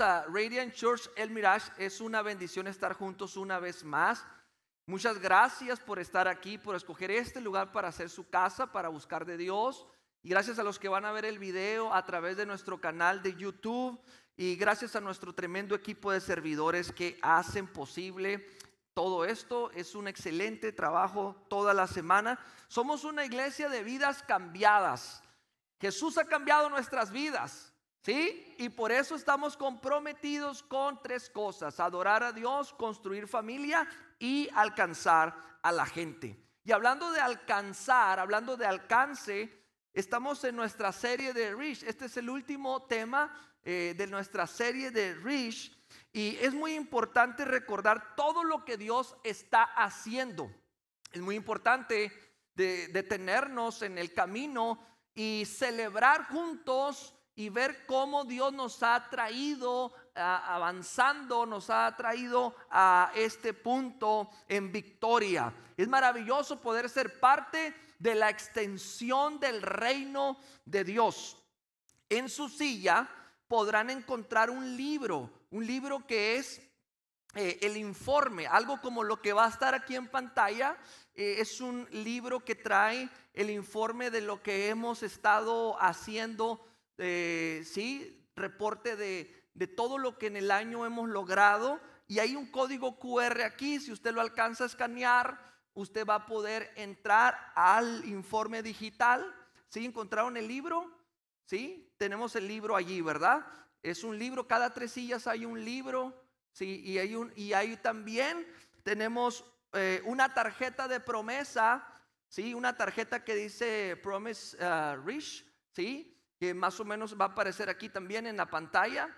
a Radiant Church El Mirage. Es una bendición estar juntos una vez más. Muchas gracias por estar aquí, por escoger este lugar para hacer su casa, para buscar de Dios. Y gracias a los que van a ver el video a través de nuestro canal de YouTube. Y gracias a nuestro tremendo equipo de servidores que hacen posible todo esto. Es un excelente trabajo toda la semana. Somos una iglesia de vidas cambiadas. Jesús ha cambiado nuestras vidas. ¿Sí? Y por eso estamos comprometidos con tres cosas, adorar a Dios, construir familia y alcanzar a la gente. Y hablando de alcanzar, hablando de alcance, estamos en nuestra serie de Rich. Este es el último tema eh, de nuestra serie de Rich. Y es muy importante recordar todo lo que Dios está haciendo. Es muy importante detenernos en el camino y celebrar juntos y ver cómo Dios nos ha traído ah, avanzando, nos ha traído a este punto en victoria. Es maravilloso poder ser parte de la extensión del reino de Dios. En su silla podrán encontrar un libro, un libro que es eh, el informe, algo como lo que va a estar aquí en pantalla, eh, es un libro que trae el informe de lo que hemos estado haciendo eh, ¿sí? reporte de, de todo lo que en el año hemos logrado. Y hay un código QR aquí, si usted lo alcanza a escanear, usted va a poder entrar al informe digital. ¿Sí? ¿Encontraron el libro? ¿Sí? Tenemos el libro allí, ¿verdad? Es un libro, cada tres sillas hay un libro, ¿sí? Y hay, un, y hay también, tenemos eh, una tarjeta de promesa, ¿sí? Una tarjeta que dice Promise eh, Rich, ¿sí? que más o menos va a aparecer aquí también en la pantalla.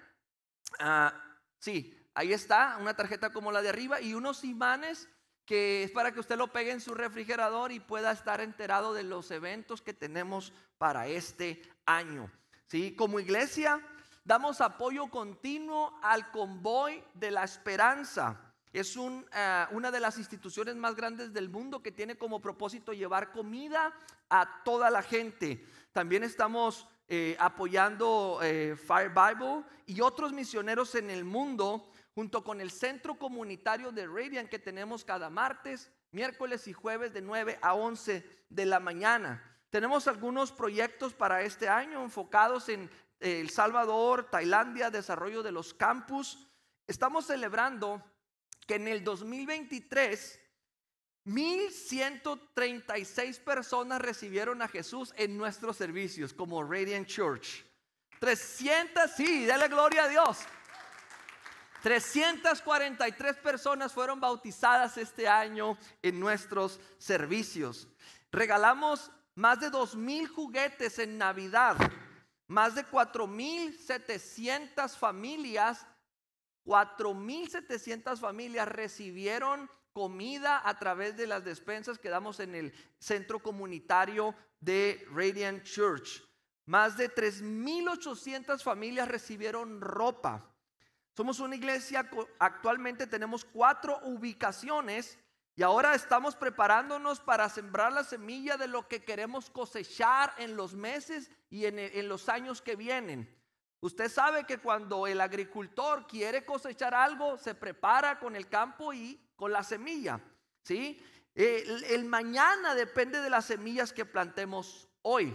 Ah, sí, ahí está, una tarjeta como la de arriba y unos imanes que es para que usted lo pegue en su refrigerador y pueda estar enterado de los eventos que tenemos para este año. ¿Sí? Como iglesia, damos apoyo continuo al convoy de la esperanza. Es un, ah, una de las instituciones más grandes del mundo que tiene como propósito llevar comida a toda la gente. También estamos eh, apoyando eh, Fire Bible y otros misioneros en el mundo, junto con el centro comunitario de Radiant que tenemos cada martes, miércoles y jueves de 9 a 11 de la mañana. Tenemos algunos proyectos para este año enfocados en eh, El Salvador, Tailandia, desarrollo de los campus. Estamos celebrando que en el 2023 1136 personas recibieron a Jesús en nuestros servicios como Radiant Church. 300, sí, dale gloria a Dios. 343 personas fueron bautizadas este año en nuestros servicios. Regalamos más de 2.000 juguetes en Navidad. Más de 4.700 familias, 4.700 familias recibieron comida a través de las despensas que damos en el centro comunitario de Radiant Church. Más de 3.800 familias recibieron ropa. Somos una iglesia, actualmente tenemos cuatro ubicaciones y ahora estamos preparándonos para sembrar la semilla de lo que queremos cosechar en los meses y en, en los años que vienen. Usted sabe que cuando el agricultor quiere cosechar algo, se prepara con el campo y con la semilla. ¿sí? El, mañana depende de las semillas que plantemos hoy.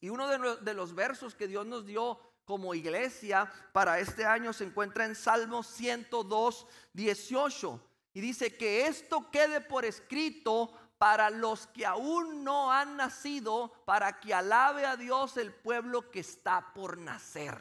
Y uno de, de los versos que Dios nos dio como iglesia para este año se encuentra en Salmo 102, 18. Y dice que esto quede por escrito para los que aún no han nacido, para que alabe a Dios el pueblo que está por nacer.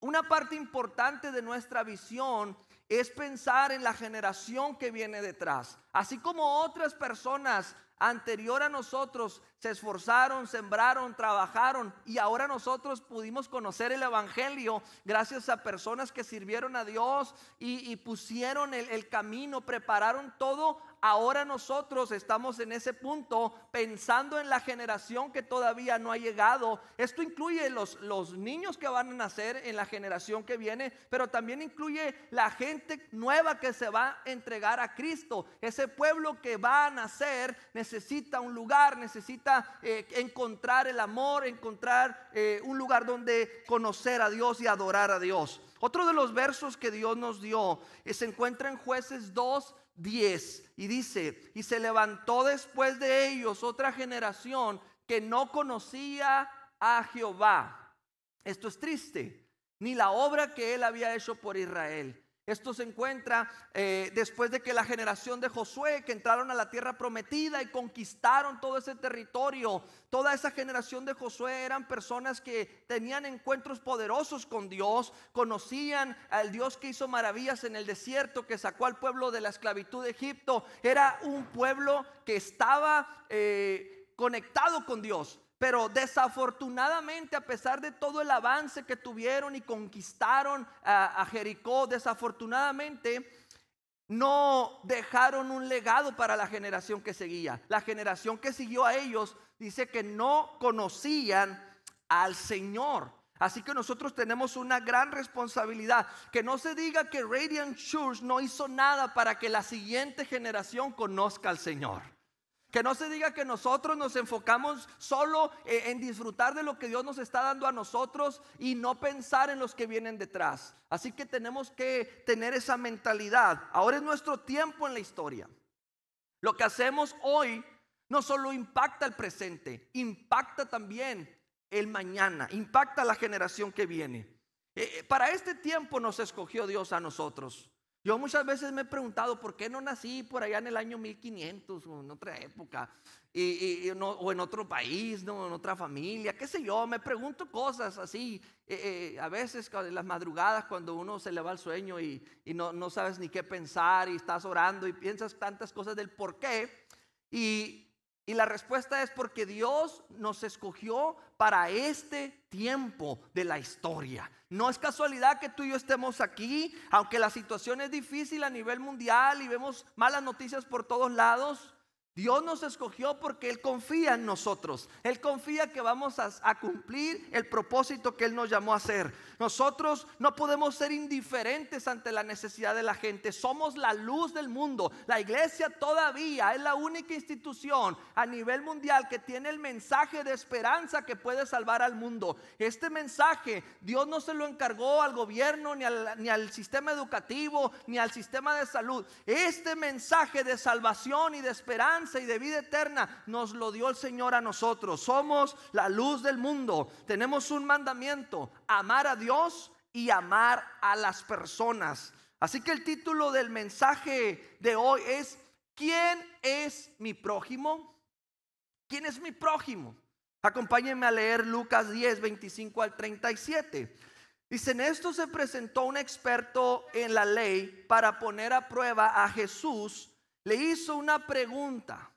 Una parte importante de nuestra visión es pensar en la generación que viene detrás. Así como otras personas anterior a nosotros se esforzaron, sembraron, trabajaron y ahora nosotros pudimos conocer el Evangelio gracias a personas que sirvieron a Dios y, pusieron el, el camino, prepararon todo. Ahora nosotros estamos en ese punto pensando en la generación que todavía no ha llegado. Esto incluye los, los niños que van a nacer en la generación que viene, pero también incluye la gente nueva que se va a entregar a Cristo. Ese pueblo que va a nacer necesita un lugar, necesita eh, encontrar el amor, encontrar eh, un lugar donde conocer a Dios y adorar a Dios. Otro de los versos que Dios nos dio eh, se encuentra en jueces 2, 10 y dice, y se levantó después de ellos otra generación que no conocía a Jehová. Esto es triste, ni la obra que él había hecho por Israel. Esto se encuentra eh, después de que la generación de Josué, que entraron a la tierra prometida y conquistaron todo ese territorio, toda esa generación de Josué eran personas que tenían encuentros poderosos con Dios, conocían al Dios que hizo maravillas en el desierto, que sacó al pueblo de la esclavitud de Egipto. Era un pueblo que estaba eh, conectado con Dios, pero desafortunadamente, a pesar de todo el avance que tuvieron y conquistaron a, Jericó, desafortunadamente no dejaron un legado para la generación que seguía. La generación que siguió a ellos dice que no conocían al Señor. Así que nosotros tenemos una gran responsabilidad. Que no se diga que Radiant Church no hizo nada para que la siguiente generación conozca al Señor. Que no se diga que nosotros nos enfocamos solo eh, en disfrutar de lo que Dios nos está dando a nosotros y no pensar en los que vienen detrás. Así que tenemos que tener esa mentalidad. Ahora es nuestro tiempo en la historia. Lo que hacemos hoy no solo impacta el presente, impacta también el mañana, impacta la generación que viene. Eh, eh, para este tiempo nos escogió Dios a nosotros. Yo muchas veces me he preguntado por qué no nací por allá en el año 1500 o en otra época, y, o en otro país, ¿no? en otra familia, qué sé yo, me pregunto cosas así. Eh, eh, a veces en las madrugadas cuando uno se le va el sueño y, no, sabes ni qué pensar y estás orando y piensas tantas cosas del por qué. Y, y la respuesta es porque Dios nos escogió para este tiempo de la historia. No es casualidad que tú y yo estemos aquí, aunque la situación es difícil a nivel mundial y vemos malas noticias por todos lados. Dios nos escogió porque Él confía en nosotros. Él confía que vamos a, cumplir el propósito que Él nos llamó a hacer. Nosotros no podemos ser indiferentes ante la necesidad de la gente. Somos la luz del mundo. La iglesia todavía es la única institución a nivel mundial que tiene el mensaje de esperanza que puede salvar al mundo. Este mensaje Dios no se lo encargó al gobierno, ni al, sistema educativo, ni al sistema de salud. Este mensaje de salvación y de esperanza y de vida eterna nos lo dio el Señor a nosotros. Somos la luz del mundo. Tenemos un mandamiento amar a Dios y amar a las personas. Así que el título del mensaje de hoy es, ¿quién es mi prójimo? ¿Quién es mi prójimo? Acompáñenme a leer Lucas 10, 25 al 37. Dicen, esto se presentó un experto en la ley para poner a prueba a Jesús. Le hizo una pregunta,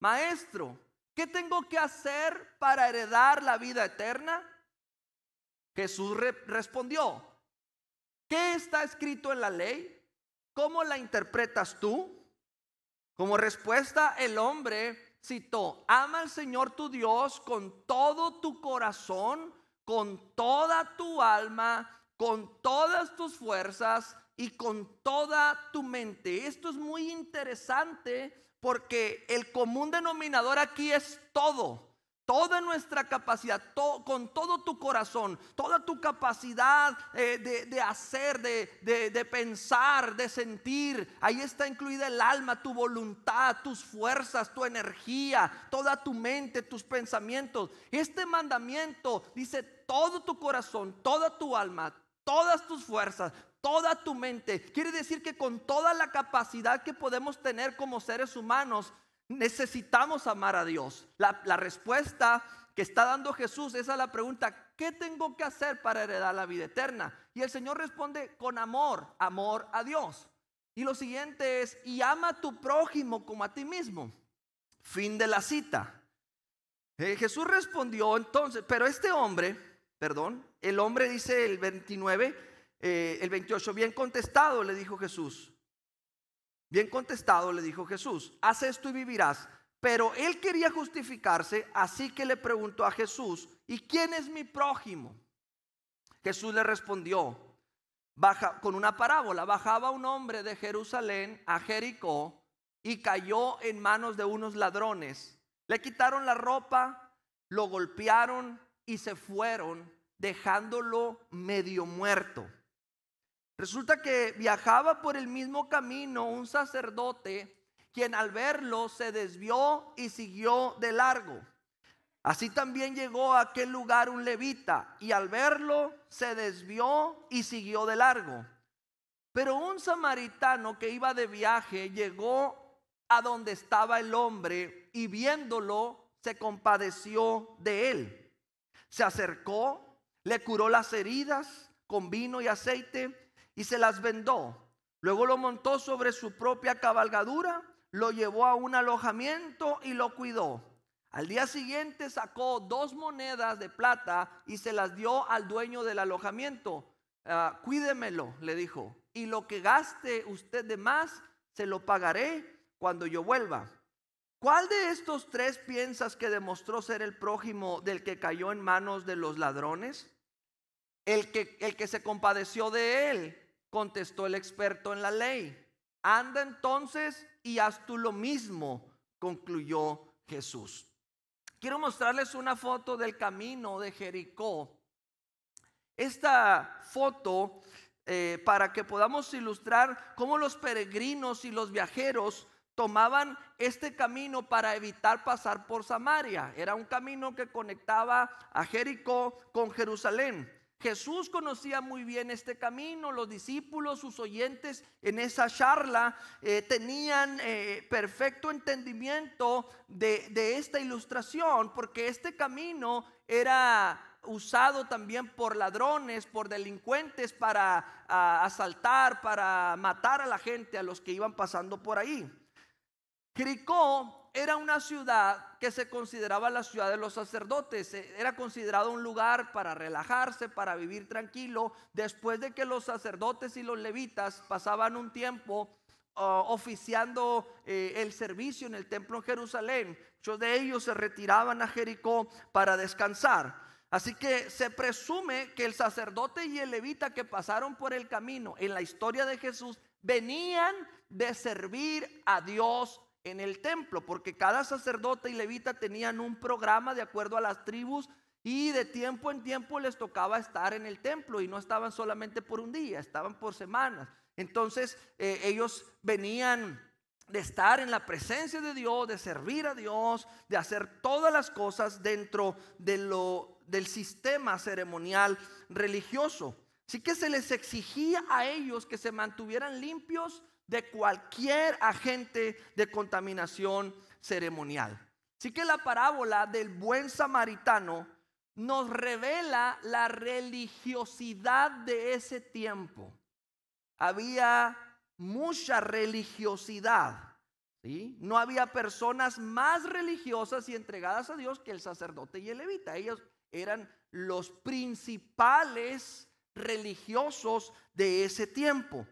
maestro, ¿qué tengo que hacer para heredar la vida eterna? Jesús respondió, ¿qué está escrito en la ley? ¿Cómo la interpretas tú? Como respuesta, el hombre citó, ama al Señor tu Dios con todo tu corazón, con toda tu alma, con todas tus fuerzas y con toda tu mente. Esto es muy interesante porque el común denominador aquí es todo toda nuestra capacidad, con todo tu corazón, toda tu capacidad eh, de, hacer, de, de, pensar, de sentir. Ahí está incluida el alma, tu voluntad, tus fuerzas, tu energía, toda tu mente, tus pensamientos. Este mandamiento dice todo tu corazón, toda tu alma, todas tus fuerzas, toda tu mente. Quiere decir que con toda la capacidad que podemos tener como seres humanos, Necesitamos amar a Dios. La, respuesta que está dando Jesús es a la pregunta, ¿qué tengo que hacer para heredar la vida eterna? Y el Señor responde con amor, amor a Dios. Y lo siguiente es, y ama a tu prójimo como a ti mismo. Fin de la cita. Eh, Jesús respondió entonces, pero este hombre, perdón, el hombre dice el 29, eh, el 28, bien contestado, le dijo Jesús. Bien contestado le dijo Jesús, haz esto y vivirás. Pero él quería justificarse, así que le preguntó a Jesús, ¿y quién es mi prójimo? Jesús le respondió, baja, con una parábola, bajaba un hombre de Jerusalén a Jericó y cayó en manos de unos ladrones. Le quitaron la ropa, lo golpearon y se fueron, dejándolo medio muerto. Resulta que viajaba por el mismo camino un sacerdote, quien al verlo se desvió y siguió de largo. Así también llegó a aquel lugar un levita, y al verlo se desvió y siguió de largo. Pero un samaritano que iba de viaje llegó a donde estaba el hombre y viéndolo se compadeció de él. Se acercó, le curó las heridas con vino y aceite y se las vendó. Luego lo montó sobre su propia cabalgadura, lo llevó a un alojamiento y lo cuidó. Al día siguiente sacó dos monedas de plata y se las dio al dueño del alojamiento. Ah, cuídemelo, le dijo, y lo que gaste usted de más, se lo pagaré cuando yo vuelva. ¿Cuál de estos tres piensas que demostró ser el prójimo del que cayó en manos de los ladrones? El que, se compadeció de él, contestó el experto en la ley. Anda entonces y haz tú lo mismo, concluyó Jesús. Quiero mostrarles una foto del camino de Jericó. Esta foto eh, para que podamos ilustrar cómo los peregrinos y los viajeros tomaban este camino para evitar pasar por Samaria. Era un camino que conectaba a Jericó con Jerusalén. Jesús conocía muy bien este camino, los discípulos, sus oyentes en esa charla eh, tenían eh, perfecto entendimiento de, esta ilustración, porque este camino era usado también por ladrones, por delincuentes para asaltar, para matar a la gente, a los que iban pasando por ahí. cricó era una ciudad que se consideraba la ciudad de los sacerdotes. Eh, era considerado un lugar para relajarse, para vivir tranquilo, después de que los sacerdotes y los levitas pasaban un tiempo ah, oficiando eh, el servicio en el templo en Jerusalén. Muchos de ellos se retiraban a Jericó para descansar. Así que se presume que el sacerdote y el levita que pasaron por el camino en la historia de Jesús venían de servir a Dios en el templo, porque cada sacerdote y levita tenían un programa de acuerdo a las tribus y de tiempo en tiempo les tocaba estar en el templo y no estaban solamente por un día, estaban por semanas. Entonces eh, ellos venían de estar en la presencia de Dios, de servir a Dios, de hacer todas las cosas dentro de lo, del sistema ceremonial religioso. Así que se les exigía a ellos que se mantuvieran limpios de cualquier agente de contaminación ceremonial. Así que la parábola del buen samaritano nos revela la religiosidad de ese tiempo. Había mucha religiosidad. ¿sí? No había personas más religiosas y entregadas a Dios que el sacerdote y el levita. Ellos eran los principales religiosos de ese tiempo.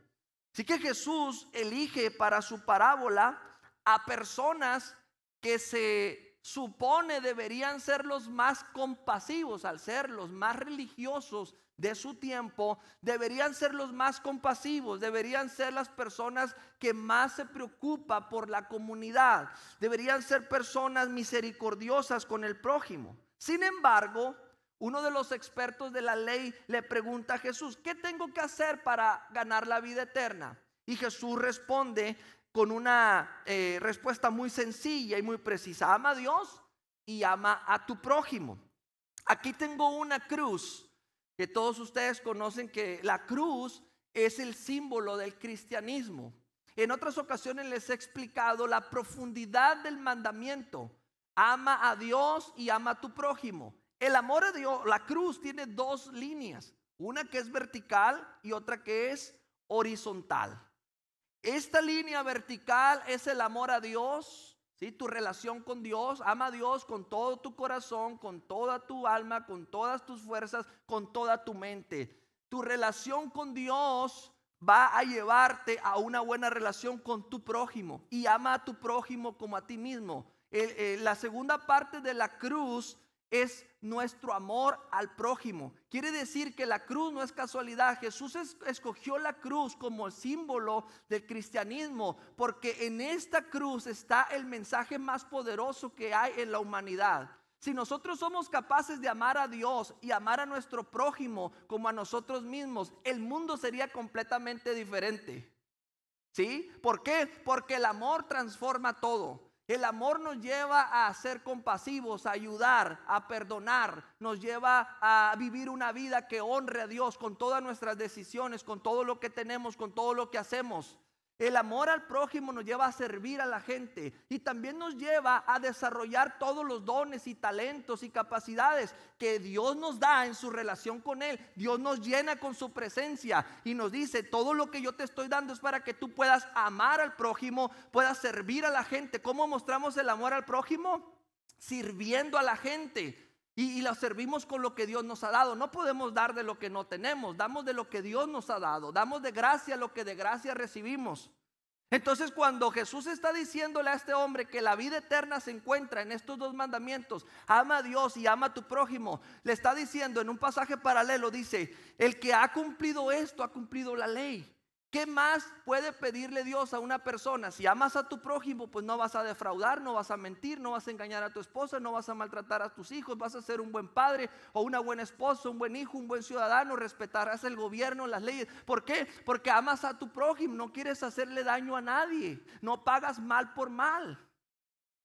Así que Jesús elige para su parábola a personas que se supone deberían ser los más compasivos al ser los más religiosos de su tiempo, deberían ser los más compasivos, deberían ser las personas que más se preocupa por la comunidad, deberían ser personas misericordiosas con el prójimo. Sin embargo, uno de los expertos de la ley le pregunta a Jesús, ¿qué tengo que hacer para ganar la vida eterna? Y Jesús responde con una eh, respuesta muy sencilla y muy precisa. Ama a Dios y ama a tu prójimo. Aquí tengo una cruz que todos ustedes conocen que la cruz es el símbolo del cristianismo. En otras ocasiones les he explicado la profundidad del mandamiento. Ama a Dios y ama a tu prójimo. El amor a Dios, la cruz tiene dos líneas, una que es vertical y otra que es horizontal. Esta línea vertical es el amor a Dios, ¿sí? tu relación con Dios, ama a Dios con todo tu corazón, con toda tu alma, con todas tus fuerzas, con toda tu mente. Tu relación con Dios va a llevarte a una buena relación con tu prójimo y ama a tu prójimo como a ti mismo. Eh, la segunda parte de la cruz es nuestro amor al prójimo. Quiere decir que la cruz no es casualidad. Jesús escogió la cruz como símbolo del cristianismo, porque en esta cruz está el mensaje más poderoso que hay en la humanidad. Si nosotros somos capaces de amar a Dios y amar a nuestro prójimo como a nosotros mismos, el mundo sería completamente diferente. ¿Sí? ¿Por qué? Porque el amor transforma todo. El amor nos lleva a ser compasivos, a ayudar, a perdonar, nos lleva a vivir una vida que honre a Dios con todas nuestras decisiones, con todo lo que tenemos, con todo lo que hacemos. El amor al prójimo nos lleva a servir a la gente y también nos lleva a desarrollar todos los dones y talentos y capacidades que Dios nos da en su relación con Él. Dios nos llena con su presencia y nos dice, todo lo que yo te estoy dando es para que tú puedas amar al prójimo, puedas servir a la gente. ¿Cómo mostramos el amor al prójimo? Sirviendo a la gente y, la servimos con lo que Dios nos ha dado. No podemos dar de lo que no tenemos, damos de lo que Dios nos ha dado, damos de gracia lo que de gracia recibimos. Entonces cuando Jesús está diciéndole a este hombre que la vida eterna se encuentra en estos dos mandamientos, ama a Dios y ama a tu prójimo, le está diciendo en un pasaje paralelo, dice, el que ha cumplido esto ha cumplido la ley. ¿Qué más puede pedirle Dios a una persona? Si amas a tu prójimo, pues no vas a defraudar, no vas a mentir, no vas a engañar a tu esposa, no vas a maltratar a tus hijos, vas a ser un buen padre o una buena esposa, un buen hijo, un buen ciudadano, respetarás el gobierno, las leyes. ¿Por qué? Porque amas a tu prójimo, no quieres hacerle daño a nadie, no pagas mal por mal.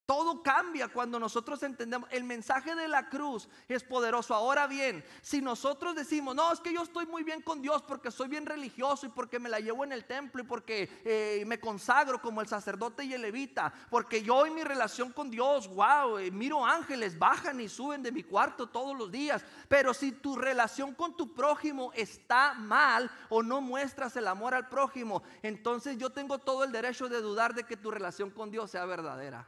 Todo cambia cuando nosotros entendemos. El mensaje de la cruz es poderoso. Ahora bien, si nosotros decimos, no, es que yo estoy muy bien con Dios porque soy bien religioso y porque me la llevo en el templo y porque eh, me consagro como el sacerdote y el levita, porque yo y mi relación con Dios, wow, eh, miro ángeles, bajan y suben de mi cuarto todos los días. Pero si tu relación con tu prójimo está mal o no muestras el amor al prójimo, entonces yo tengo todo el derecho de dudar de que tu relación con Dios sea verdadera.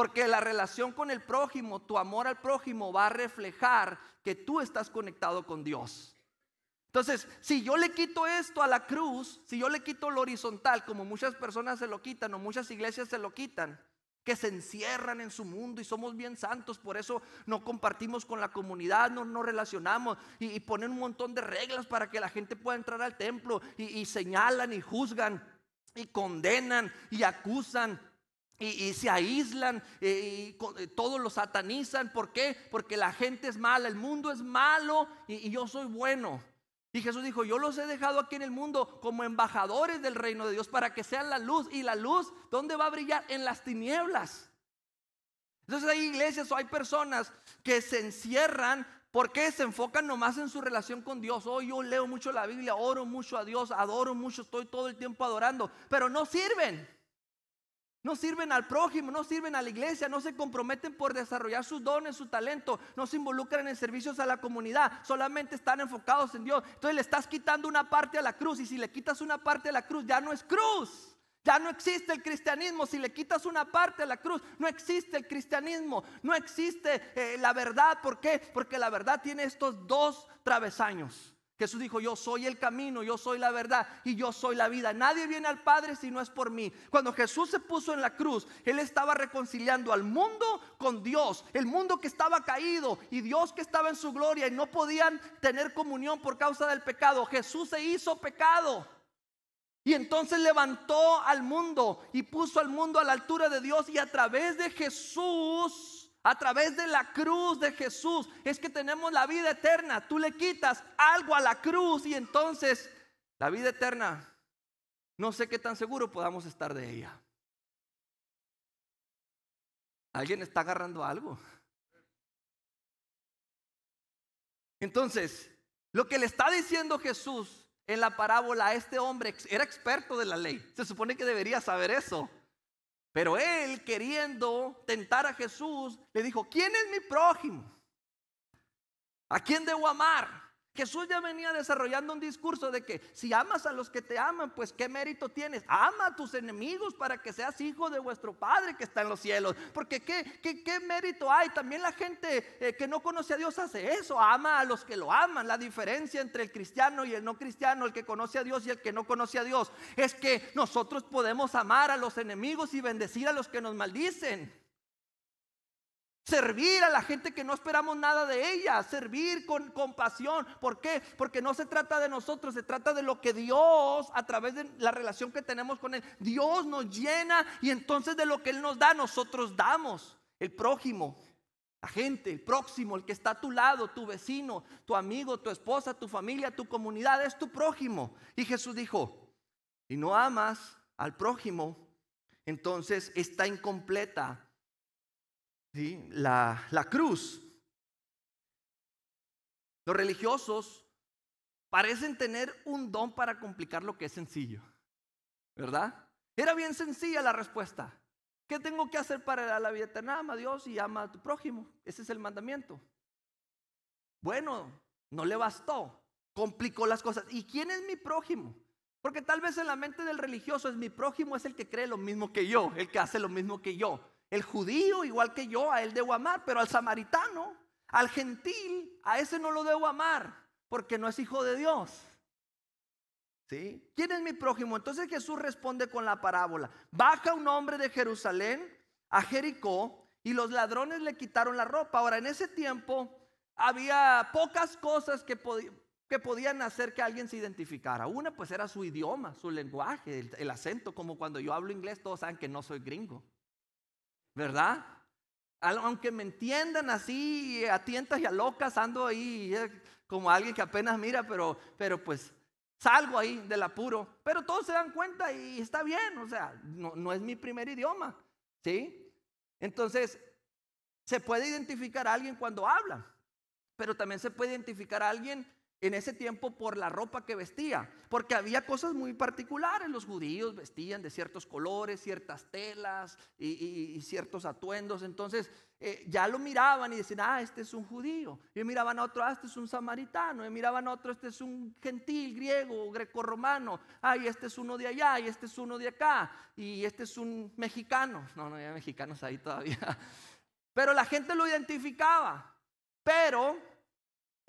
Porque la relación con el prójimo, tu amor al prójimo va a reflejar que tú estás conectado con Dios. Entonces, si yo le quito esto a la cruz, si yo le quito lo horizontal, como muchas personas se lo quitan o muchas iglesias se lo quitan, que se encierran en su mundo y somos bien santos, por eso no compartimos con la comunidad, no nos relacionamos y, ponen un montón de reglas para que la gente pueda entrar al templo y, y señalan y juzgan y condenan y acusan. Y, se aíslan eh, y, eh, todos los satanizan. ¿Por qué? Porque la gente es mala, el mundo es malo y, yo soy bueno. Y Jesús dijo, yo los he dejado aquí en el mundo como embajadores del reino de Dios para que sean la luz. ¿Y la luz dónde va a brillar? En las tinieblas. Entonces hay iglesias o hay personas que se encierran porque se enfocan nomás en su relación con Dios. Hoy oh, yo leo mucho la Biblia, oro mucho a Dios, adoro mucho, estoy todo el tiempo adorando, pero no sirven. No sirven al prójimo, no sirven a la iglesia, no se comprometen por desarrollar sus dones, su talento, no se involucran en servicios a la comunidad, solamente están enfocados en Dios. Entonces le estás quitando una parte a la cruz y si le quitas una parte a la cruz ya no es cruz. Ya no existe el cristianismo. Si le quitas una parte a la cruz, no existe el cristianismo. No existe eh, la verdad. ¿Por qué? Porque la verdad tiene estos dos travesaños. Jesús dijo, yo soy el camino, yo soy la verdad y yo soy la vida. Nadie viene al Padre si no es por mí. Cuando Jesús se puso en la cruz, Él estaba reconciliando al mundo con Dios, el mundo que estaba caído y Dios que estaba en su gloria y no podían tener comunión por causa del pecado. Jesús se hizo pecado. Y entonces levantó al mundo y puso al mundo a la altura de Dios y a través de Jesús a través de la cruz de Jesús es que tenemos la vida eterna. Tú le quitas algo a la cruz y entonces la vida eterna, no sé qué tan seguro podamos estar de ella. Alguien está agarrando algo. Entonces, lo que le está diciendo Jesús en la parábola a este hombre era experto de la ley. Se supone que debería saber eso. Pero él, queriendo tentar a Jesús, le dijo, ¿quién es mi prójimo? ¿A quién debo amar? Jesús ya venía desarrollando un discurso de que si amas a los que te aman, pues qué mérito tienes. Ama a tus enemigos para que seas hijo de vuestro Padre que está en los cielos. Porque qué, mérito hay. También la gente eh, que no conoce a Dios hace eso. Ama a los que lo aman. La diferencia entre el cristiano y el no cristiano, el que conoce a Dios y el que no conoce a Dios, es que nosotros podemos amar a los enemigos y bendecir a los que nos maldicen. Servir a la gente que no esperamos nada de ella, servir con compasión. ¿Por qué? Porque no se trata de nosotros, se trata de lo que Dios, a través de la relación que tenemos con Él, Dios nos llena y entonces de lo que Él nos da, nosotros damos. El prójimo, la gente, el próximo, el que está a tu lado, tu vecino, tu amigo, tu esposa, tu familia, tu comunidad, es tu prójimo. Y Jesús dijo, y no amas al prójimo, entonces está incompleta ¿sí? la, la cruz. Los religiosos parecen tener un don para complicar lo que es sencillo, ¿verdad? Era bien sencilla la respuesta. ¿Qué tengo que hacer para la vida eterna? Ama a Dios y ama a tu prójimo. Ese es el mandamiento. Bueno, no le bastó. Complicó las cosas. ¿Y quién es mi prójimo? Porque tal vez en la mente del religioso es mi prójimo es el que cree lo mismo que yo, el que hace lo mismo que yo, el judío, igual que yo, a él debo amar, pero al samaritano, al gentil, a ese no lo debo amar, porque no es hijo de Dios. ¿Sí? ¿Quién es mi prójimo? Entonces Jesús responde con la parábola. Baja un hombre de Jerusalén a Jericó y los ladrones le quitaron la ropa. Ahora, en ese tiempo había pocas cosas que, podían hacer que alguien se identificara. Una pues era su idioma, su lenguaje, el acento, como cuando yo hablo inglés, todos saben que no soy gringo. ¿verdad? Aunque me entiendan así, a tientas y a locas, ando ahí eh, como alguien que apenas mira, pero, pero pues salgo ahí del apuro. Pero todos se dan cuenta y está bien, o sea, no, no es mi primer idioma, ¿sí? Entonces, se puede identificar a alguien cuando habla, pero también se puede identificar a alguien en ese tiempo por la ropa que vestía, porque había cosas muy particulares. Los judíos vestían de ciertos colores, ciertas telas y, ciertos atuendos. Entonces eh, ya lo miraban y decían, ah, este es un judío. Y miraban a otro, ah, este es un samaritano. Y miraban a otro, este es un gentil, griego, o grecorromano. romano y este es uno de allá, y este es uno de acá, y este es un mexicano. No, no había mexicanos ahí todavía. Pero la gente lo identificaba. Pero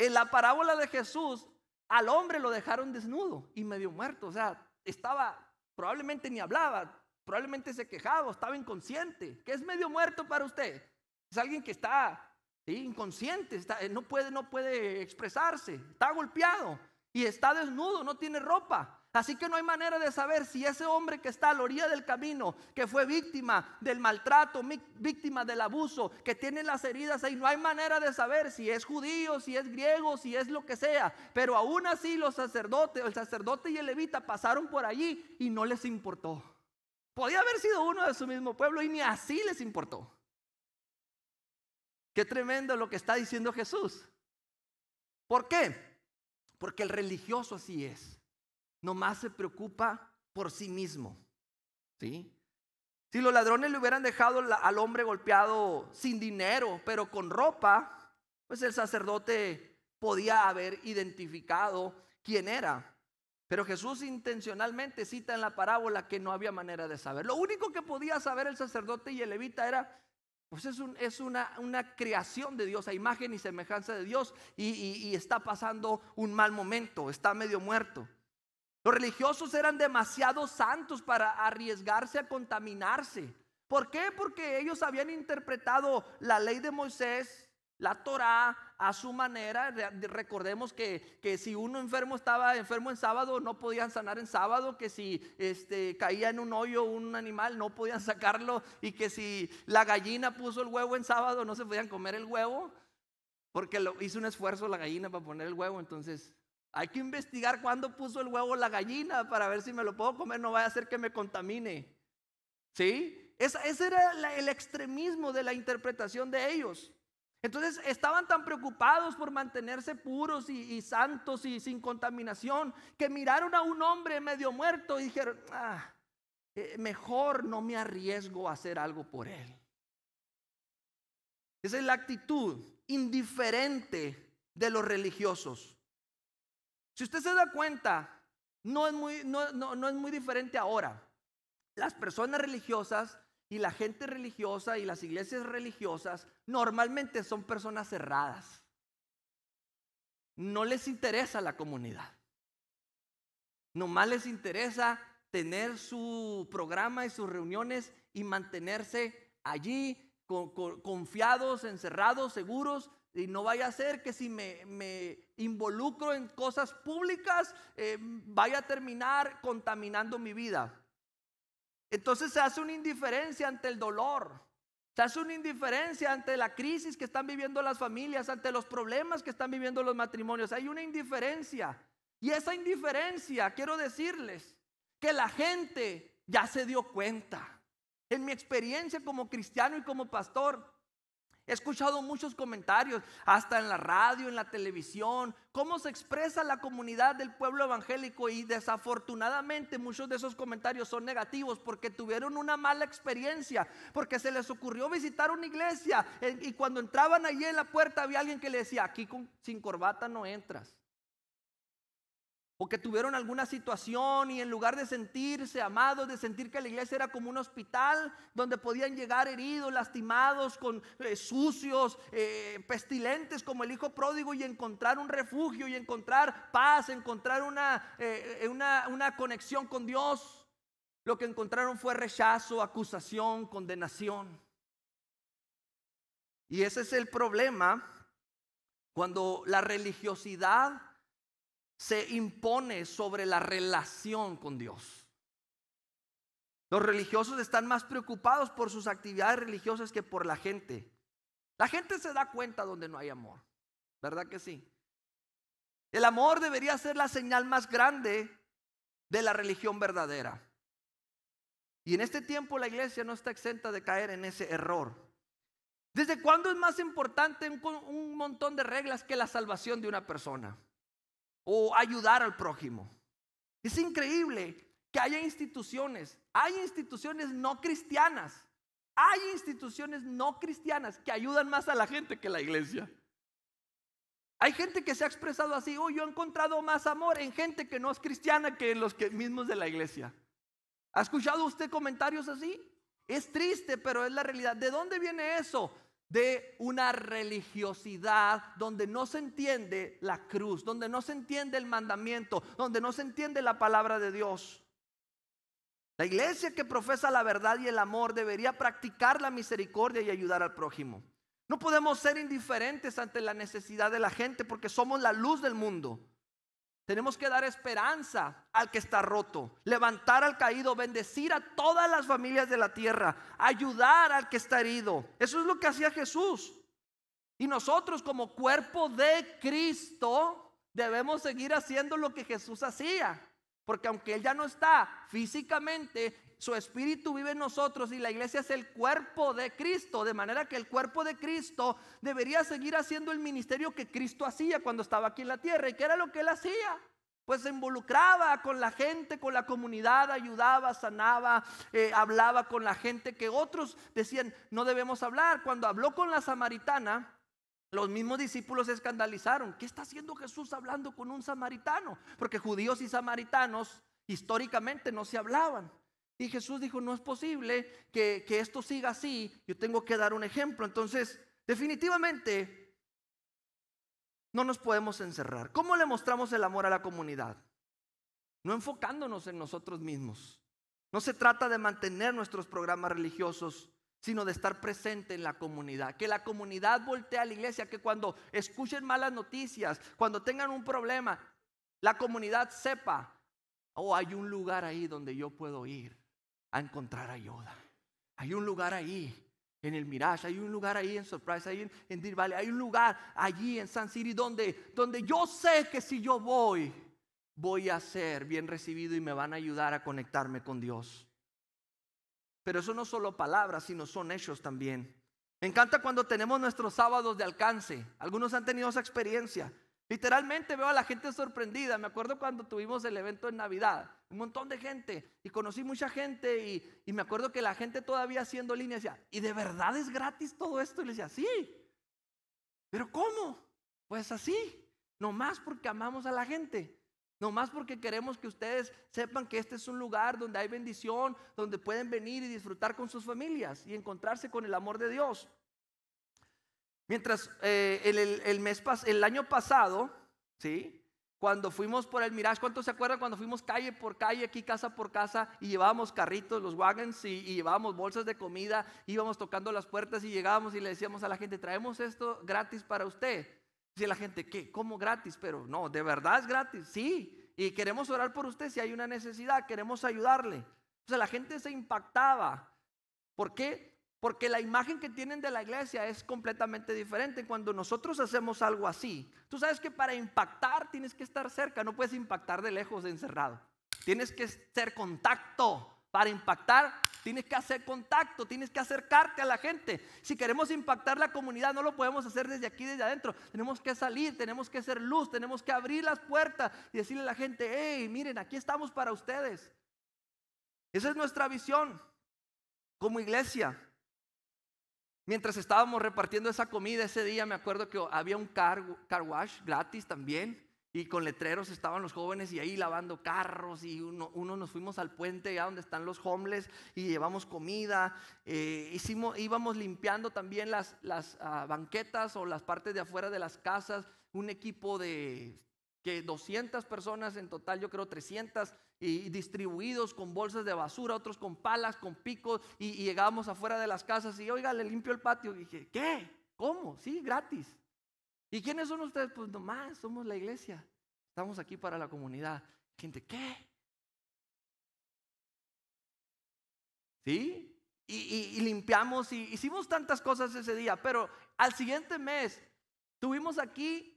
en la parábola de Jesús, al hombre lo dejaron desnudo y medio muerto. O sea, estaba, probablemente ni hablaba, probablemente se quejaba, estaba inconsciente. ¿Qué es medio muerto para usted? Es alguien que está inconsciente, eh, no, puede, no puede expresarse, está golpeado y está desnudo, no tiene ropa. Así que no hay manera de saber si ese hombre que está a la orilla del camino, que fue víctima del maltrato, víctima del abuso, que tiene las heridas ahí, no hay manera de saber si es judío, si es griego, si es lo que sea. Pero aún así los sacerdotes, el sacerdote y el levita pasaron por allí y no les importó. Podía haber sido uno de su mismo pueblo y ni así les importó. Qué tremendo lo que está diciendo Jesús. ¿Por qué? Porque el religioso así es nomás se preocupa por sí mismo. ¿Sí? Si los ladrones le hubieran dejado al hombre golpeado sin dinero, pero con ropa, pues el sacerdote podía haber identificado quién era. Pero Jesús intencionalmente cita en la parábola que no había manera de saber. Lo único que podía saber el sacerdote y el levita era, pues es, una, creación de Dios, a imagen y semejanza de Dios, y está pasando un mal momento, está medio muerto. Los religiosos eran demasiado santos para arriesgarse a contaminarse. ¿Por qué? Porque ellos habían interpretado la ley de Moisés, la Torá, a su manera. Recordemos que, que, si uno enfermo estaba enfermo en sábado, no podían sanar en sábado, que si este, caía en un hoyo un animal, no podían sacarlo, y que si la gallina puso el huevo en sábado, no se podían comer el huevo, porque lo, hizo un esfuerzo la gallina para poner el huevo, entonces hay que investigar cuándo puso el huevo la gallina para ver si me lo puedo comer, no vaya a hacer que me contamine. ¿Sí? ese era el extremismo de la interpretación de ellos. Entonces estaban tan preocupados por mantenerse puros y, santos y sin contaminación que miraron a un hombre medio muerto y dijeron, ah, eh, mejor no me arriesgo a hacer algo por él. Esa es la actitud indiferente de los religiosos. Si usted se da cuenta, no es muy, diferente ahora. Las personas religiosas y la gente religiosa y las iglesias religiosas normalmente son personas cerradas. No les interesa la comunidad. Nomás les interesa tener su programa y sus reuniones y mantenerse allí confiados, encerrados, seguros y no vaya a ser que si me, involucro en cosas públicas, eh, vaya a terminar contaminando mi vida. Entonces se hace una indiferencia ante el dolor, se hace una indiferencia ante la crisis que están viviendo las familias, ante los problemas que están viviendo los matrimonios. Hay una indiferencia. Y esa indiferencia, quiero decirles, que la gente ya se dio cuenta. En mi experiencia como cristiano y como pastor, He escuchado muchos comentarios, hasta en la radio, en la televisión, cómo se expresa la comunidad del pueblo evangélico y desafortunadamente muchos de esos comentarios son negativos porque tuvieron una mala experiencia, porque se les ocurrió visitar una iglesia eh, y cuando entraban allí en la puerta había alguien que le decía, aquí con, sin corbata no entras o que tuvieron alguna situación y en lugar de sentirse amados, de sentir que la iglesia era como un hospital donde podían llegar heridos, lastimados, con eh, sucios, eh, pestilentes como el hijo pródigo y encontrar un refugio y encontrar paz, encontrar una, eh, una, una conexión con Dios, lo que encontraron fue rechazo, acusación, condenación. Y ese es el problema cuando la religiosidad se impone sobre la relación con Dios. Los religiosos están más preocupados por sus actividades religiosas que por la gente. La gente se da cuenta donde no hay amor, ¿verdad que sí? El amor debería ser la señal más grande de la religión verdadera. Y en este tiempo la iglesia no está exenta de caer en ese error. ¿Desde cuándo es más importante un, montón de reglas que la salvación de una persona? o ayudar al prójimo. Es increíble que haya instituciones, hay instituciones no cristianas, hay instituciones no cristianas que ayudan más a la gente que la iglesia. Hay gente que se ha expresado así, "Uy, yo he encontrado más amor en gente que no es cristiana que en los mismos de la iglesia. ¿Ha escuchado usted comentarios así? Es triste, pero es la realidad. ¿De dónde viene eso? de una religiosidad donde no se entiende la cruz, donde no se entiende el mandamiento, donde no se entiende la palabra de Dios. La iglesia que profesa la verdad y el amor debería practicar la misericordia y ayudar al prójimo. No podemos ser indiferentes ante la necesidad de la gente porque somos la luz del mundo. Tenemos que dar esperanza al que está roto, levantar al caído, bendecir a todas las familias de la tierra, ayudar al que está herido. Eso es lo que hacía Jesús. Y nosotros como cuerpo de Cristo debemos seguir haciendo lo que Jesús hacía. Porque aunque Él ya no está físicamente, su espíritu vive en nosotros y la iglesia es el cuerpo de Cristo, de manera que el cuerpo de Cristo debería seguir haciendo el ministerio que Cristo hacía cuando estaba aquí en la tierra y qué era lo que él hacía. Pues se involucraba con la gente, con la comunidad, ayudaba, sanaba, eh, hablaba con la gente que otros decían no debemos hablar. Cuando habló con la samaritana, los mismos discípulos se escandalizaron. ¿Qué está haciendo Jesús hablando con un samaritano? Porque judíos y samaritanos históricamente no se hablaban. Y Jesús dijo, no es posible que, esto siga así, yo tengo que dar un ejemplo. Entonces, definitivamente, no nos podemos encerrar. ¿Cómo le mostramos el amor a la comunidad? No enfocándonos en nosotros mismos. No se trata de mantener nuestros programas religiosos, sino de estar presente en la comunidad. Que la comunidad voltee a la iglesia, que cuando escuchen malas noticias, cuando tengan un problema, la comunidad sepa, oh, hay un lugar ahí donde yo puedo ir a encontrar ayuda. Hay un lugar ahí, en el Mirage, hay un lugar ahí en Surprise, hay en, en hay un lugar allí en San City donde, donde yo sé que si yo voy, voy a ser bien recibido y me van a ayudar a conectarme con Dios. Pero eso no solo palabras, sino son hechos también. Me encanta cuando tenemos nuestros sábados de alcance. Algunos han tenido esa experiencia. Literalmente veo a la gente sorprendida. Me acuerdo cuando tuvimos el evento en Navidad, un montón de gente y conocí mucha gente y, me acuerdo que la gente todavía haciendo línea decía, ¿y de verdad es gratis todo esto? Y le decía, sí, pero ¿cómo? Pues así, nomás porque amamos a la gente. Nomás porque queremos que ustedes sepan que este es un lugar donde hay bendición, donde pueden venir y disfrutar con sus familias y encontrarse con el amor de Dios. Mientras eh, el, mes pas el año pasado, ¿sí? Cuando fuimos por el Mirage, ¿cuántos se acuerdan cuando fuimos calle por calle, aquí casa por casa y llevábamos carritos, los wagons y, llevábamos bolsas de comida, íbamos tocando las puertas y llegábamos y le decíamos a la gente, traemos esto gratis para usted. Y la gente, ¿qué? ¿Cómo gratis? Pero no, de verdad es gratis, sí. Y queremos orar por usted si hay una necesidad, queremos ayudarle. O sea, la gente se impactaba. ¿Por qué? Porque la imagen que tienen de la iglesia es completamente diferente. Cuando nosotros hacemos algo así, tú sabes que para impactar tienes que estar cerca, no puedes impactar de lejos, de encerrado. Tienes que ser contacto. Para impactar tienes que hacer contacto, tienes que acercarte a la gente. Si queremos impactar la comunidad, no lo podemos hacer desde aquí, desde adentro. Tenemos que salir, tenemos que hacer luz, tenemos que abrir las puertas y decirle a la gente, hey, miren, aquí estamos para ustedes. Esa es nuestra visión como iglesia. Mientras estábamos repartiendo esa comida ese día, me acuerdo que había un car, car wash gratis también. Y con letreros estaban los jóvenes y ahí lavando carros y uno, uno nos fuimos al puente ya donde están los homeless y llevamos comida. Eh, íbamos limpiando también las, las ah, banquetas o las partes de afuera de las casas. Un equipo de que 200 personas en total, yo creo 300, y distribuidos con bolsas de basura, otros con palas, con picos, y, llegábamos afuera de las casas y, oiga, le limpio el patio. Y dije, ¿qué? ¿Cómo? Sí, gratis. ¿Y quiénes son ustedes? Pues nomás, somos la iglesia. Estamos aquí para la comunidad. Gente, ¿qué? ¿Sí? y limpiamos y hicimos tantas cosas ese día, pero al siguiente mes tuvimos aquí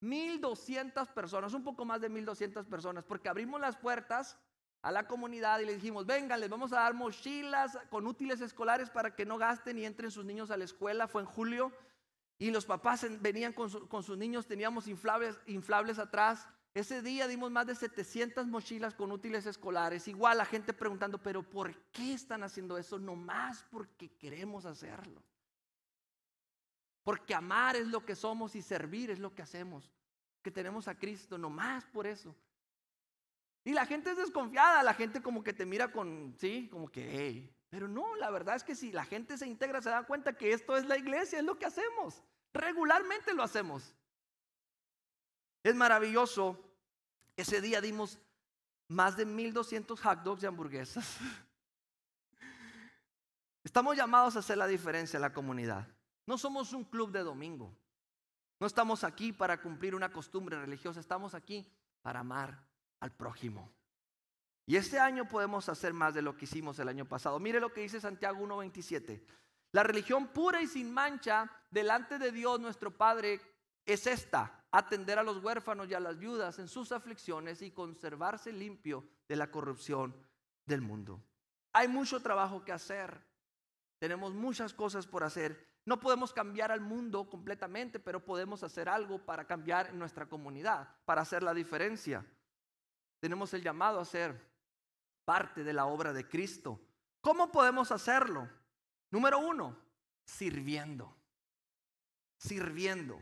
1.200 personas, un poco más de 1.200 personas, porque abrimos las puertas a la comunidad y le dijimos, vengan, les vamos a dar mochilas con útiles escolares para que no gasten y entren sus niños a la escuela. Fue en julio y los papás venían con, con sus niños, teníamos inflables, inflables atrás. Ese día dimos más de 700 mochilas con útiles escolares. Igual la gente preguntando, pero ¿por qué están haciendo eso? No más porque queremos hacerlo. Porque amar es lo que somos y servir es lo que hacemos. Que tenemos a Cristo, nomás por eso. Y la gente es desconfiada, la gente como que te mira con, sí, como que, Pero no, la verdad es que si la gente se integra, se da cuenta que esto es la iglesia, es lo que hacemos. Regularmente lo hacemos. Es maravilloso. Ese día dimos más de 1200 hot dogs y hamburguesas. Estamos llamados a hacer la diferencia en la comunidad. No somos un club de domingo. No estamos aquí para cumplir una costumbre religiosa, estamos aquí para amar al prójimo. Y este año podemos hacer más de lo que hicimos el año pasado. Mire lo que dice Santiago 1.27. La religión pura y sin mancha delante de Dios nuestro Padre es esta, atender a los huérfanos y a las viudas en sus aflicciones y conservarse limpio de la corrupción del mundo. Hay mucho trabajo que hacer, tenemos muchas cosas por hacer no podemos cambiar al mundo completamente, pero podemos hacer algo para cambiar nuestra comunidad, para hacer la diferencia. Tenemos el llamado a ser parte de la obra de Cristo. ¿Cómo podemos hacerlo? Número uno, sirviendo. Sirviendo.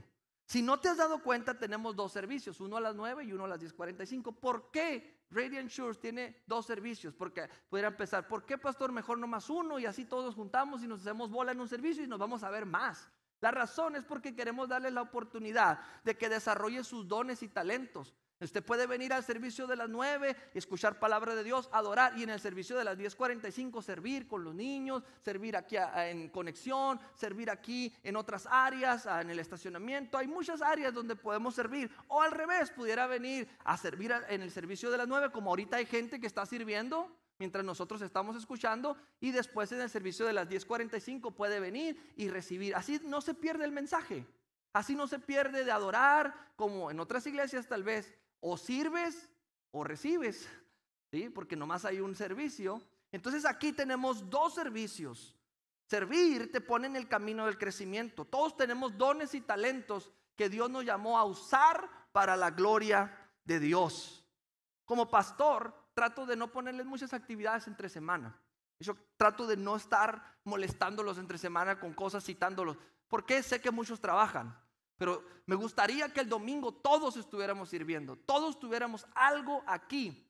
Si no te has dado cuenta, tenemos dos servicios, uno a las 9 y uno a las 10.45. ¿Por qué? Radiant Shores tiene dos servicios, porque pudiera empezar ¿por qué pastor mejor nomás uno y así todos juntamos y nos hacemos bola en un servicio y nos vamos a ver más? La razón es porque queremos darle la oportunidad de que desarrolle sus dones y talentos. Usted puede venir al servicio de las 9, escuchar palabra de Dios, adorar y en el servicio de las 10:45 servir con los niños, servir aquí en conexión, servir aquí en otras áreas, en el estacionamiento. Hay muchas áreas donde podemos servir. O al revés, pudiera venir a servir en el servicio de las 9, como ahorita hay gente que está sirviendo mientras nosotros estamos escuchando y después en el servicio de las 10:45 puede venir y recibir. Así no se pierde el mensaje. Así no se pierde de adorar como en otras iglesias tal vez o sirves o recibes, ¿sí? porque nomás hay un servicio. Entonces aquí tenemos dos servicios. Servir te pone en el camino del crecimiento. Todos tenemos dones y talentos que Dios nos llamó a usar para la gloria de Dios. Como pastor, trato de no ponerles muchas actividades entre semana. Yo trato de no estar molestándolos entre semana con cosas, citándolos. Porque sé que muchos trabajan. Pero me gustaría que el domingo todos estuviéramos sirviendo, todos tuviéramos algo aquí,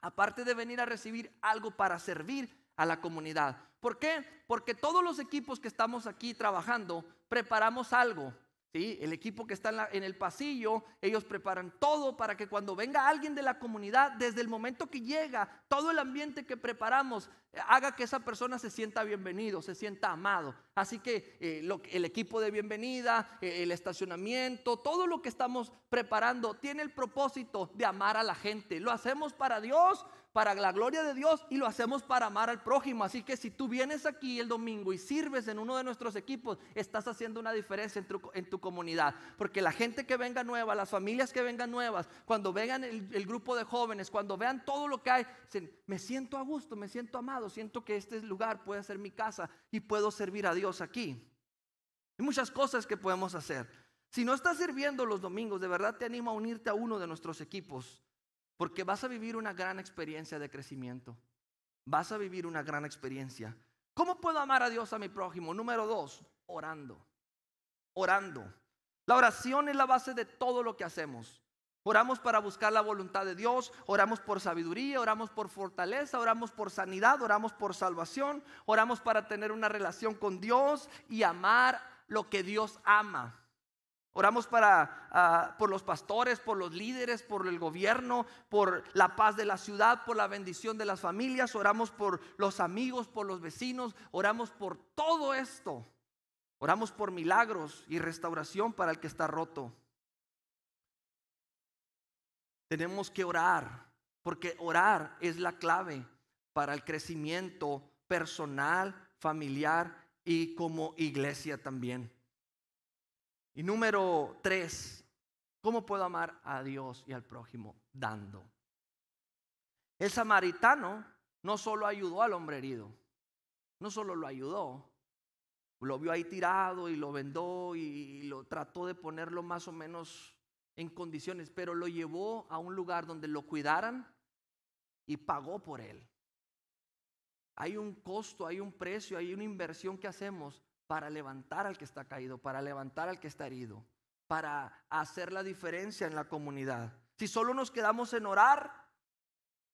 aparte de venir a recibir algo para servir a la comunidad. ¿Por qué? Porque todos los equipos que estamos aquí trabajando preparamos algo el equipo que está en, el pasillo, ellos preparan todo para que cuando venga alguien de la comunidad, desde el momento que llega, todo el ambiente que preparamos eh, haga que esa persona se sienta bienvenido, se sienta amado. Así que eh, el equipo de bienvenida, eh, el estacionamiento, todo lo que estamos preparando tiene el propósito de amar a la gente. Lo hacemos para Dios, para la gloria de Dios y lo hacemos para amar al prójimo. Así que si tú vienes aquí el domingo y sirves en uno de nuestros equipos, estás haciendo una diferencia en tu, comunidad. Porque la gente que venga nueva, las familias que vengan nuevas, cuando vean el, grupo de jóvenes, cuando vean todo lo que hay, me siento a gusto, me siento amado, siento que este lugar puede ser mi casa y puedo servir a Dios aquí. Hay muchas cosas que podemos hacer. Si no estás sirviendo los domingos, de verdad te animo a unirte a uno de nuestros equipos. Porque vas a vivir una gran experiencia de crecimiento. Vas a vivir una gran experiencia. ¿Cómo puedo amar a Dios a mi prójimo? Número dos, orando. Orando. La oración es la base de todo lo que hacemos. Oramos para buscar la voluntad de Dios, oramos por sabiduría, oramos por fortaleza, oramos por sanidad, oramos por salvación, oramos para tener una relación con Dios y amar lo que Dios ama. Oramos para, ah, por los pastores, por los líderes, por el gobierno, por la paz de la ciudad, por la bendición de las familias. Oramos por los amigos, por los vecinos. Oramos por todo esto. Oramos por milagros y restauración para el que está roto. Tenemos que orar, porque orar es la clave para el crecimiento personal, familiar y como iglesia también. Y número tres, ¿cómo puedo amar a Dios y al prójimo? Dando. El samaritano no solo ayudó al hombre herido, no solo lo ayudó, lo vio ahí tirado y lo vendó y lo trató de ponerlo más o menos en condiciones, pero lo llevó a un lugar donde lo cuidaran y pagó por él. Hay un costo, hay un precio, hay una inversión que hacemos para levantar al que está caído, para levantar al que está herido, para hacer la diferencia en la comunidad. Si solo nos quedamos en orar,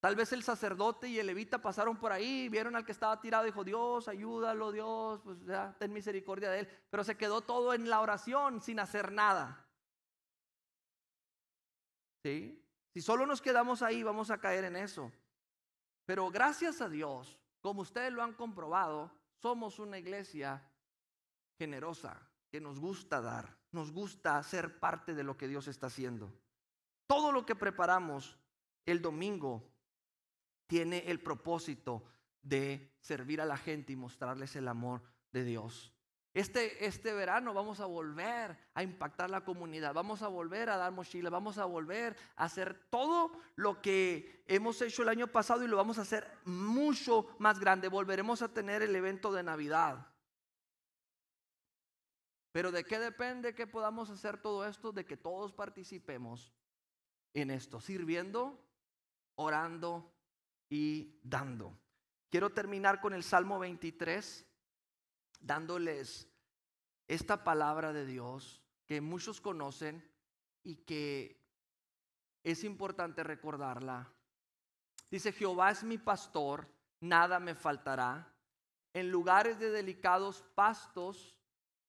tal vez el sacerdote y el levita pasaron por ahí, vieron al que estaba tirado, dijo, Dios, ayúdalo, Dios, pues ya, ten misericordia de él. Pero se quedó todo en la oración sin hacer nada. ¿Sí? Si solo nos quedamos ahí, vamos a caer en eso. Pero gracias a Dios, como ustedes lo han comprobado, somos una iglesia generosa, que nos gusta dar, nos gusta ser parte de lo que Dios está haciendo. Todo lo que preparamos el domingo tiene el propósito de servir a la gente y mostrarles el amor de Dios. Este, este verano vamos a volver a impactar la comunidad, vamos a volver a dar mochila, vamos a volver a hacer todo lo que hemos hecho el año pasado y lo vamos a hacer mucho más grande. Volveremos a tener el evento de Navidad pero ¿de qué depende que podamos hacer todo esto? De que todos participemos en esto, sirviendo, orando y dando. Quiero terminar con el Salmo 23, dándoles esta palabra de Dios que muchos conocen y que es importante recordarla. Dice, Jehová es mi pastor, nada me faltará. En lugares de delicados pastos,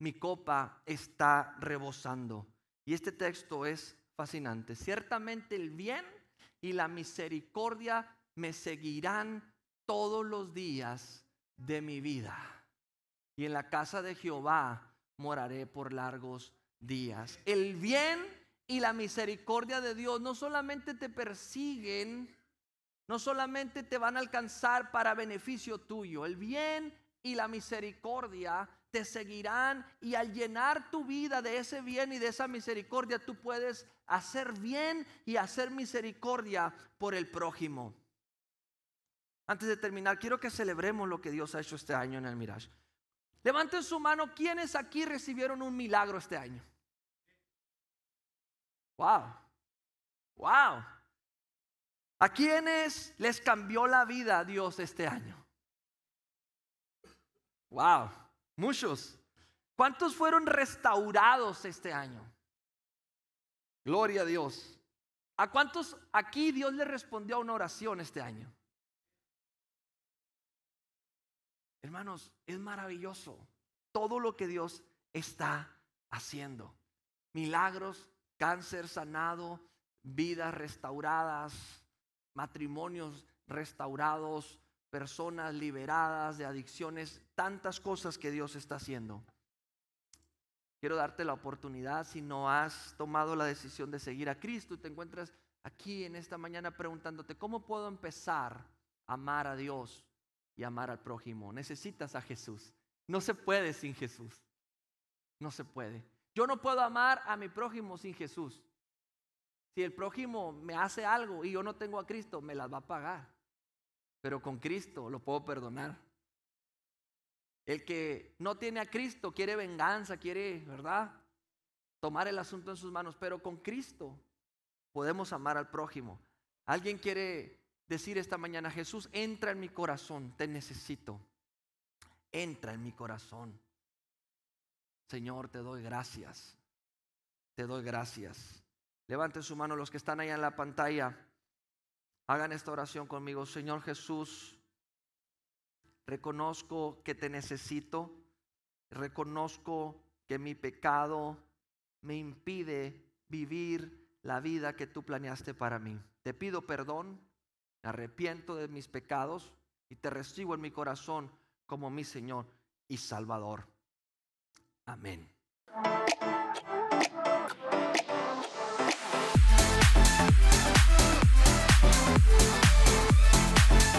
mi copa está rebosando. Y este texto es fascinante. Ciertamente el bien y la misericordia me seguirán todos los días de mi vida. Y en la casa de Jehová moraré por largos días. El bien y la misericordia de Dios no solamente te persiguen, no solamente te van a alcanzar para beneficio tuyo. El bien y la misericordia te seguirán y al llenar tu vida de ese bien y de esa misericordia, tú puedes hacer bien y hacer misericordia por el prójimo. Antes de terminar, quiero que celebremos lo que Dios ha hecho este año en el Mirage. Levanten su mano, quienes aquí recibieron un milagro este año? Wow, wow. ¿A quienes les cambió la vida a Dios este año? Wow. Muchos. ¿Cuántos fueron restaurados este año? Gloria a Dios. ¿A cuántos aquí Dios le respondió a una oración este año? Hermanos, es maravilloso todo lo que Dios está haciendo. Milagros, cáncer sanado, vidas restauradas, matrimonios restaurados, personas liberadas de adicciones, tantas cosas que Dios está haciendo. Quiero darte la oportunidad, si no has tomado la decisión de seguir a Cristo y te encuentras aquí en esta mañana preguntándote, ¿cómo puedo empezar a amar a Dios y amar al prójimo? Necesitas a Jesús. No se puede sin Jesús. No se puede. Yo no puedo amar a mi prójimo sin Jesús. Si el prójimo me hace algo y yo no tengo a Cristo, me las va a pagar pero con Cristo lo puedo perdonar. El que no tiene a Cristo quiere venganza, quiere, ¿verdad? Tomar el asunto en sus manos, pero con Cristo podemos amar al prójimo. Alguien quiere decir esta mañana, Jesús, entra en mi corazón, te necesito. Entra en mi corazón. Señor, te doy gracias. Te doy gracias. Levanten su mano los que están ahí en la pantalla. Hagan esta oración conmigo. Señor Jesús, reconozco que te necesito. Reconozco que mi pecado me impide vivir la vida que tú planeaste para mí. Te pido perdón, me arrepiento de mis pecados y te recibo en mi corazón como mi Señor y Salvador. Amén.